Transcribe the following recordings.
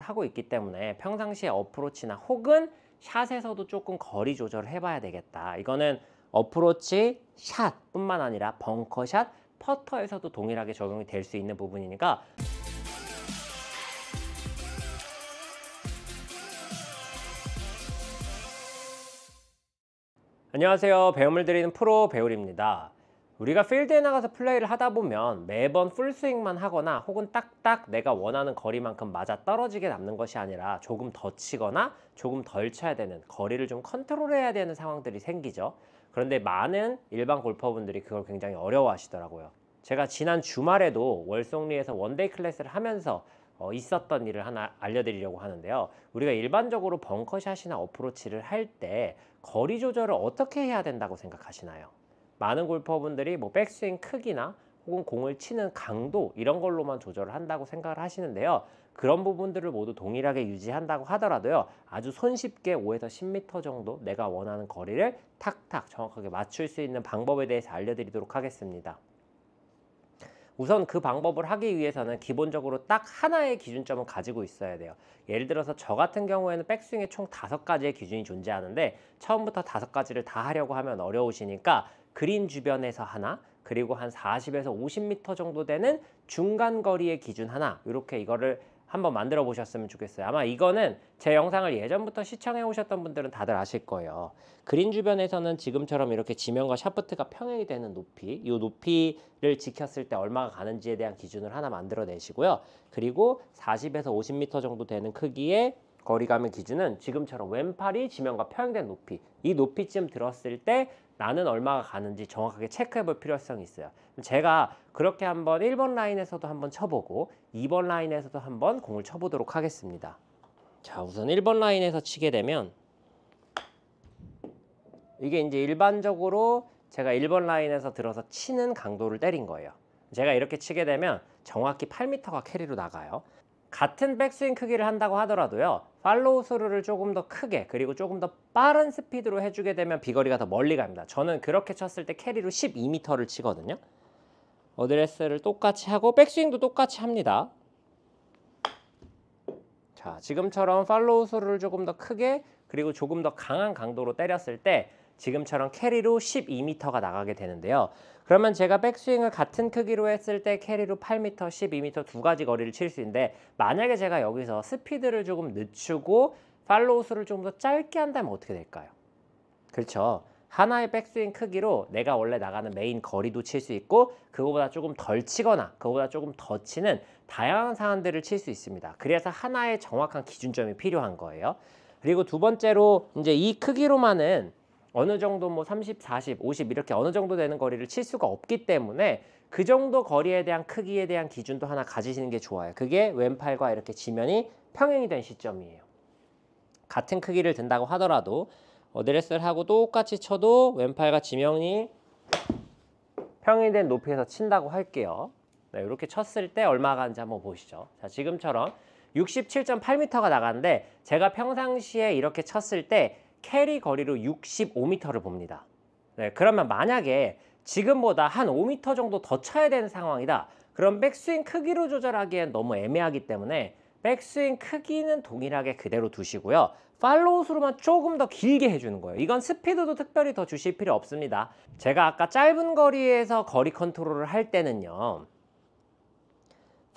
하고 있기 때문에 평상시에 어프로치나 혹은 샷에서도 조금 거리 조절을 해봐야 되겠다. 이거는 어프로치 샷뿐만 아니라 벙커샷, 퍼터에서도 동일하게 적용이 될 수 있는 부분이니까 안녕하세요. 배움을 드리는 프로 배울입니다. 우리가 필드에 나가서 플레이를 하다 보면 매번 풀스윙만 하거나 혹은 딱딱 내가 원하는 거리만큼 맞아 떨어지게 남는 것이 아니라 조금 더 치거나 조금 덜 쳐야 되는 거리를 좀 컨트롤해야 되는 상황들이 생기죠. 그런데 많은 일반 골퍼분들이 그걸 굉장히 어려워하시더라고요. 제가 지난 주말에도 월송리에서 원데이 클래스를 하면서 어, 있었던 일을 하나 알려드리려고 하는데요. 우리가 일반적으로 벙커샷이나 어프로치를 할 때 거리 조절을 어떻게 해야 된다고 생각하시나요? 많은 골퍼분들이 뭐 백스윙 크기나 혹은 공을 치는 강도 이런 걸로만 조절을 한다고 생각을 하시는데요. 그런 부분들을 모두 동일하게 유지한다고 하더라도요. 아주 손쉽게 5에서 10m 정도 내가 원하는 거리를 탁탁 정확하게 맞출 수 있는 방법에 대해서 알려드리도록 하겠습니다. 우선 그 방법을 하기 위해서는 기본적으로 딱 하나의 기준점을 가지고 있어야 돼요. 예를 들어서 저 같은 경우에는 백스윙에 총 다섯 가지의 기준이 존재하는데 처음부터 다섯 가지를 다 하려고 하면 어려우시니까 그린 주변에서 하나 그리고 한 40에서 50m 정도 되는 중간 거리의 기준 하나 이렇게 이거를 한번 만들어 보셨으면 좋겠어요. 아마 이거는 제 영상을 예전부터 시청해 오셨던 분들은 다들 아실 거예요. 그린 주변에서는 지금처럼 이렇게 지면과 샤프트가 평행이 되는 높이, 이 높이를 지켰을 때 얼마가 가는지에 대한 기준을 하나 만들어 내시고요. 그리고 40에서 50m 정도 되는 크기의 거리감의 기준은 지금처럼 왼팔이 지면과 평행된 높이, 이 높이쯤 들었을 때 나는 얼마가 가는지 정확하게 체크해 볼 필요성이 있어요. 제가 그렇게 한번 1번 라인에서도 한번 쳐보고 2번 라인에서도 한번 공을 쳐보도록 하겠습니다. 자 우선 1번 라인에서 치게 되면 이게 이제 일반적으로 제가 1번 라인에서 들어서 치는 강도를 때린 거예요. 제가 이렇게 치게 되면 정확히 8m가 캐리로 나가요. 같은 백스윙 크기를 한다고 하더라도요 팔로우 스루를 조금 더 크게 그리고 조금 더 빠른 스피드로 해주게 되면 비거리가 더 멀리 갑니다 저는 그렇게 쳤을 때 캐리로 12m를 치거든요 어드레스를 똑같이 하고 백스윙도 똑같이 합니다 자 지금처럼 팔로우 스루를 조금 더 크게 그리고 조금 더 강한 강도로 때렸을 때 지금처럼 캐리로 12m가 나가게 되는데요. 그러면 제가 백스윙을 같은 크기로 했을 때 캐리로 8m, 12m 두 가지 거리를 칠 수 있는데 만약에 제가 여기서 스피드를 조금 늦추고 팔로우 수를 좀 더 짧게 한다면 어떻게 될까요? 그렇죠. 하나의 백스윙 크기로 내가 원래 나가는 메인 거리도 칠 수 있고 그거보다 조금 덜 치거나 그거보다 조금 더 치는 다양한 사안들을 칠 수 있습니다. 그래서 하나의 정확한 기준점이 필요한 거예요. 그리고 두 번째로 이제 이 크기로만은 어느 정도 뭐 30, 40, 50 이렇게 어느 정도 되는 거리를 칠 수가 없기 때문에 그 정도 거리에 대한 크기에 대한 기준도 하나 가지시는 게 좋아요. 그게 왼팔과 이렇게 지면이 평행이 된 시점이에요. 같은 크기를 든다고 하더라도 어드레스를 하고 똑같이 쳐도 왼팔과 지면이 평행이 된 높이에서 친다고 할게요. 네, 이렇게 쳤을 때 얼마 가는지 한번 보시죠. 자, 지금처럼 67.8m가 나가는데 제가 평상시에 이렇게 쳤을 때 캐리 거리로 65m를 봅니다. 네, 그러면 만약에 지금보다 한 5m 정도 더 쳐야 되는 상황이다. 그럼 백스윙 크기로 조절하기엔 너무 애매하기 때문에 백스윙 크기는 동일하게 그대로 두시고요. 팔로우스로만 조금 더 길게 해주는 거예요. 이건 스피드도 특별히 더 주실 필요 없습니다. 제가 아까 짧은 거리에서 거리 컨트롤을 할 때는요.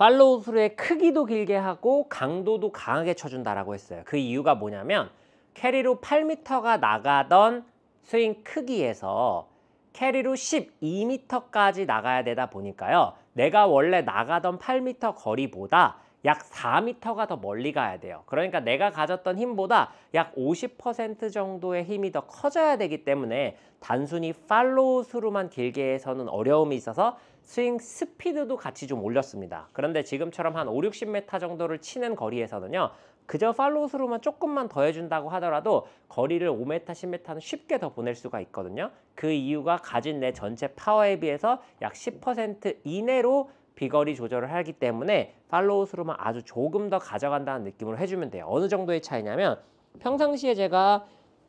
팔로우 스루의 크기도 길게 하고 강도도 강하게 쳐준다라고 했어요. 그 이유가 뭐냐면 캐리로 8m가 나가던 스윙 크기에서 캐리로 12m까지 나가야 되다 보니까요. 내가 원래 나가던 8m 거리보다 약 4m가 더 멀리 가야 돼요. 그러니까 내가 가졌던 힘보다 약 50% 정도의 힘이 더 커져야 되기 때문에 단순히 팔로우 스루만 길게 해서는 어려움이 있어서 스윙 스피드도 같이 좀 올렸습니다. 그런데 지금처럼 한 5, 60m 정도를 치는 거리에서는요. 그저 팔로우스루만 조금만 더 해준다고 하더라도 거리를 5m, 10m는 쉽게 더 보낼 수가 있거든요. 그 이유가 가진 내 전체 파워에 비해서 약 10% 이내로 비거리 조절을 하기 때문에 팔로우스루만 아주 조금 더 가져간다는 느낌으로 해주면 돼요. 어느 정도의 차이냐면 평상시에 제가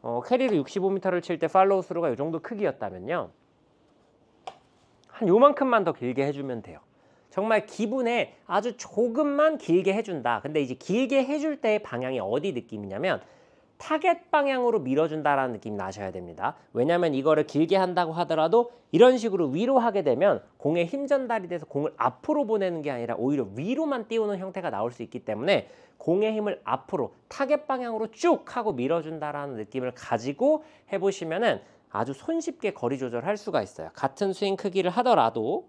어, 캐리를 65m를 칠 때 팔로우스루가 이 정도 크기였다면요. 한 요만큼만 더 길게 해주면 돼요. 정말 기분에 아주 조금만 길게 해준다. 근데 이제 길게 해줄 때의 방향이 어디 느낌이냐면 타겟 방향으로 밀어준다라는 느낌이 나셔야 됩니다. 왜냐하면 이거를 길게 한다고 하더라도 이런 식으로 위로 하게 되면 공의힘 전달이 돼서 공을 앞으로 보내는 게 아니라 오히려 위로만 띄우는 형태가 나올 수 있기 때문에 공의 힘을 앞으로 타겟 방향으로 쭉 하고 밀어준다라는 느낌을 가지고 해보시면은 아주 손쉽게 거리 조절할 수가 있어요. 같은 스윙 크기를 하더라도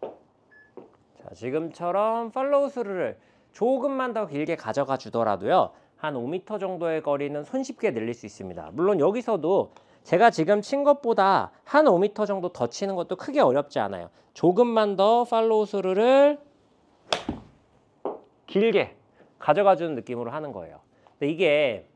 자, 지금처럼 팔로우 스루를 조금만 더 길게 가져가 주더라도요. 한 5m 정도의 거리는 손쉽게 늘릴 수 있습니다. 물론 여기서도 제가 지금 친 것보다 한 5m 정도 더 치는 것도 크게 어렵지 않아요. 조금만 더 팔로우 스루를 길게 가져가 주는 느낌으로 하는 거예요. 근데 이게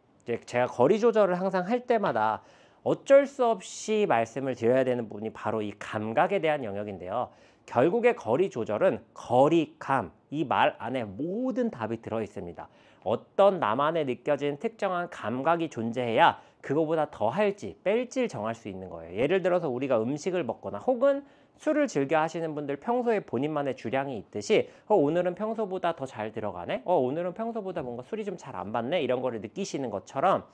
제가 거리 조절을 항상 할 때마다 어쩔 수 없이 말씀을 드려야 되는 부분이 바로 이 감각에 대한 영역인데요. 결국에 거리 조절은 거리감 이 말 안에 모든 답이 들어 있습니다. 어떤 나만의 느껴진 특정한 감각이 존재해야 그거보다 더 할지 뺄지를 정할 수 있는 거예요. 예를 들어서 우리가 음식을 먹거나 혹은 술을 즐겨 하시는 분들 평소에 본인만의 주량이 있듯이 어, 오늘은 평소보다 더 잘 들어가네? 어, 오늘은 평소보다 뭔가 술이 좀 잘 안 받네? 이런 거를 느끼시는 것처럼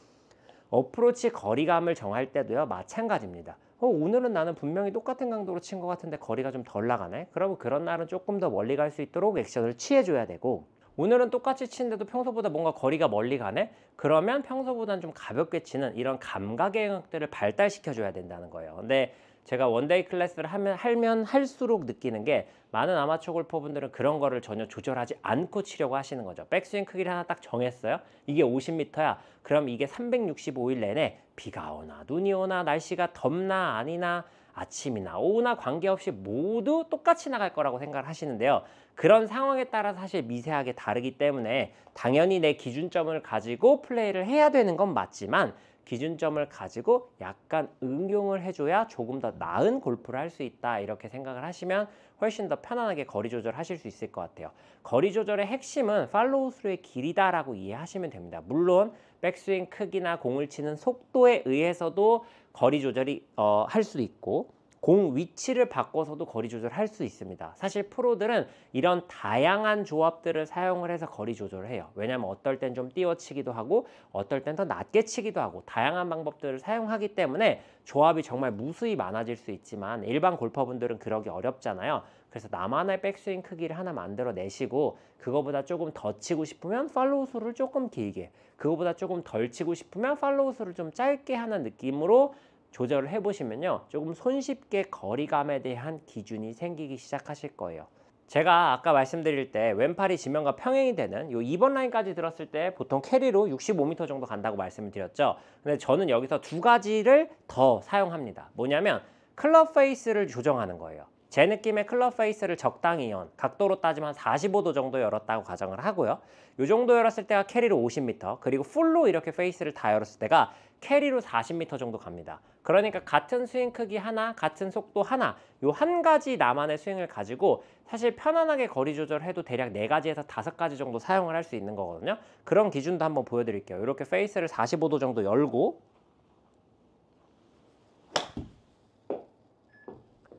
어프로치 거리감을 정할 때도요 마찬가지입니다 어, 오늘은 나는 분명히 똑같은 강도로 친 것 같은데 거리가 좀 덜 나가네 그러면 그런 날은 조금 더 멀리 갈 수 있도록 액션을 취해줘야 되고 오늘은 똑같이 치는데도 평소보다 뭔가 거리가 멀리 가네 그러면 평소보다는 좀 가볍게 치는 이런 감각의 영역들을 발달시켜줘야 된다는 거예요 근데 제가 원데이 클래스를 하면 할면 할수록 느끼는 게 많은 아마추어 골퍼분들은 그런 거를 전혀 조절하지 않고 치려고 하시는 거죠. 백스윙 크기를 하나 딱 정했어요. 이게 50m야. 그럼 이게 365일 내내 비가 오나 눈이 오나 날씨가 덥나 아니나 아침이나 오후나 관계없이 모두 똑같이 나갈 거라고 생각을 하시는데요. 그런 상황에 따라 사실 미세하게 다르기 때문에 당연히 내 기준점을 가지고 플레이를 해야 되는 건 맞지만 기준점을 가지고 약간 응용을 해줘야 조금 더 나은 골프를 할 수 있다 이렇게 생각을 하시면 훨씬 더 편안하게 거리 조절하실 수 있을 것 같아요. 거리 조절의 핵심은 팔로우 스루의 길이다라고 이해하시면 됩니다. 물론 백스윙 크기나 공을 치는 속도에 의해서도 거리 조절이 어, 할 수도 있고 공 위치를 바꿔서도 거리 조절할 수 있습니다. 사실 프로들은 이런 다양한 조합들을 사용을 해서 거리 조절을 해요. 왜냐하면 어떨 땐 좀 띄워치기도 하고 어떨 땐 더 낮게 치기도 하고 다양한 방법들을 사용하기 때문에 조합이 정말 무수히 많아질 수 있지만 일반 골퍼분들은 그러기 어렵잖아요. 그래서 나만의 백스윙 크기를 하나 만들어내시고 그거보다 조금 더 치고 싶으면 팔로우 수를 조금 길게 그거보다 조금 덜 치고 싶으면 팔로우 수를 좀 짧게 하는 느낌으로 조절을 해보시면요. 조금 손쉽게 거리감에 대한 기준이 생기기 시작하실 거예요. 제가 아까 말씀드릴 때 왼팔이 지면과 평행이 되는 이 2번 라인까지 들었을 때 보통 캐리로 65m 정도 간다고 말씀을 드렸죠. 근데 저는 여기서 두 가지를 더 사용합니다. 뭐냐면 클럽 페이스를 조정하는 거예요. 제 느낌에 클럽 페이스를 적당히 연 각도로 따지면 한 45도 정도 열었다고 가정을 하고요 이 정도 열었을 때가 캐리로 50m 그리고 풀로 이렇게 페이스를 다 열었을 때가 캐리로 40m 정도 갑니다 그러니까 같은 스윙 크기 하나 같은 속도 하나 요 한 가지 나만의 스윙을 가지고 사실 편안하게 거리 조절해도 대략 4가지에서 5가지 정도 사용을 할 수 있는 거거든요 그런 기준도 한번 보여드릴게요 이렇게 페이스를 45도 정도 열고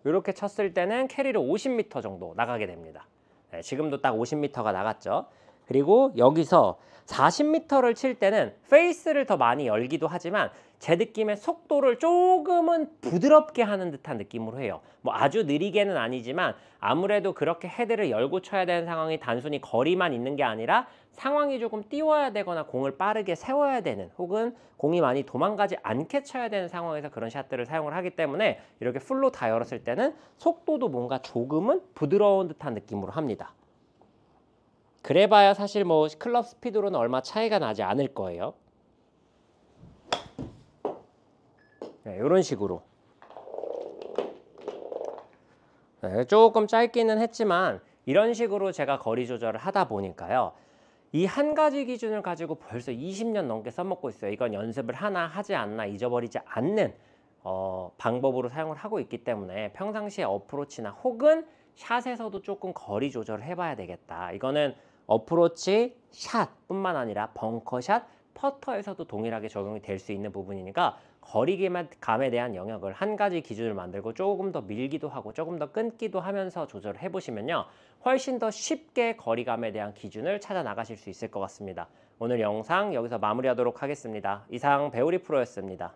이렇게 쳤을 때는 캐리를 50m 정도 나가게 됩니다. 네, 지금도 딱 50m가 나갔죠. 그리고 여기서 40m를 칠 때는 페이스를 더 많이 열기도 하지만 제 느낌에 속도를 조금은 부드럽게 하는 듯한 느낌으로 해요. 뭐 아주 느리게는 아니지만 아무래도 그렇게 헤드를 열고 쳐야 되는 상황이 단순히 거리만 있는 게 아니라 상황이 조금 띄워야 되거나 공을 빠르게 세워야 되는 혹은 공이 많이 도망가지 않게 쳐야 되는 상황에서 그런 샷들을 사용을 하기 때문에 이렇게 풀로 다 열었을 때는 속도도 뭔가 조금은 부드러운 듯한 느낌으로 합니다. 그래봐야 사실 뭐 클럽 스피드로는 얼마 차이가 나지 않을 거예요. 네, 이런 식으로 네, 조금 짧기는 했지만 이런 식으로 제가 거리 조절을 하다 보니까요. 이 한 가지 기준을 가지고 벌써 20년 넘게 써먹고 있어요. 이건 연습을 하나 하지 않나 잊어버리지 않는 어, 방법으로 사용을 하고 있기 때문에 평상시에 어프로치나 혹은 샷에서도 조금 거리 조절을 해봐야 되겠다. 이거는 어프로치 샷뿐만 아니라 벙커샷, 퍼터에서도 동일하게 적용이 될 수 있는 부분이니까 거리감에 대한 영역을 한 가지 기준을 만들고 조금 더 밀기도 하고 조금 더 끊기도 하면서 조절을 해보시면요. 훨씬 더 쉽게 거리감에 대한 기준을 찾아 나가실 수 있을 것 같습니다. 오늘 영상 여기서 마무리하도록 하겠습니다. 이상 배우리 프로였습니다.